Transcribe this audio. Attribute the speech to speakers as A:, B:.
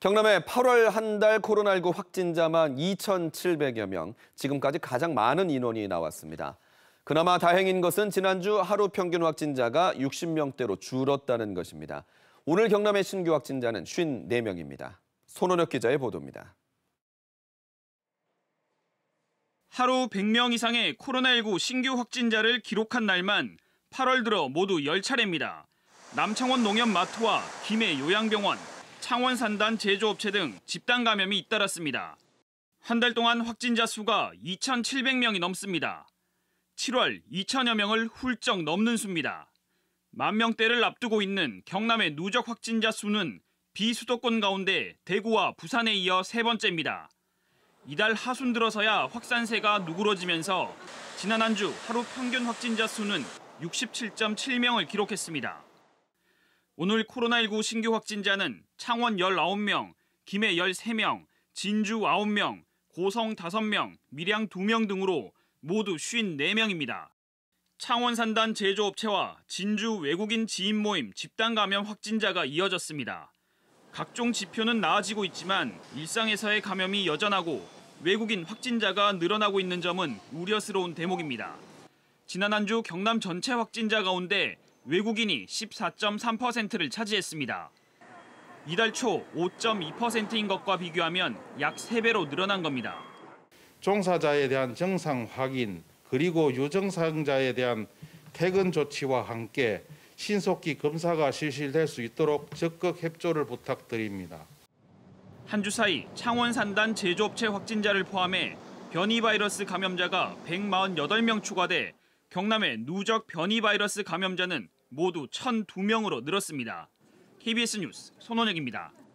A: 경남의 8월 한 달 코로나19 확진자만 2,700여 명, 지금까지 가장 많은 인원이 나왔습니다. 그나마 다행인 것은 지난주 하루 평균 확진자가 60명대로 줄었다는 것입니다. 오늘 경남의 신규 확진자는 54명입니다. 손원혁 기자의 보도입니다.
B: 하루 100명 이상의 코로나19 신규 확진자를 기록한 날만 8월 들어 모두 10차례입니다. 남창원 농협마트와 김해 요양병원, 창원산단 제조업체 등 집단 감염이 잇따랐습니다. 한 달 동안 확진자 수가 2,700명이 넘습니다. 7월 2천여 명을 훌쩍 넘는 수입니다. 만 명대를 앞두고 있는 경남의 누적 확진자 수는 비수도권 가운데 대구와 부산에 이어 세 번째입니다. 이달 하순 들어서야 확산세가 누그러지면서 지난 한 주 하루 평균 확진자 수는 67.7명을 기록했습니다. 오늘 코로나19 신규 확진자는 창원 19명, 김해 13명, 진주 9명, 고성 5명, 밀양 2명 등으로 모두 54명입니다. 창원산단 제조업체와 진주 외국인 지인 모임 집단 감염 확진자가 이어졌습니다. 각종 지표는 나아지고 있지만 일상에서의 감염이 여전하고 외국인 확진자가 늘어나고 있는 점은 우려스러운 대목입니다. 지난 한 주 경남 전체 확진자 가운데 외국인이 14.3%를 차지했습니다. 이달 초 5.2%인 것과 비교하면 약 3배로 늘어난 겁니다.
C: 종사자에 대한 정상 확인 그리고 유정상자에 대한 퇴근 조치와 함께 신속히 검사가 실시될 수 있도록 적극 협조를 부탁드립니다.
B: 한 주 사이 창원 산단 제조업체 확진자를 포함해 변이 바이러스 감염자가 148명 추가돼 경남의 누적 변이 바이러스 감염자는 모두 1,002명으로 늘었습니다. KBS 뉴스 손원혁입니다.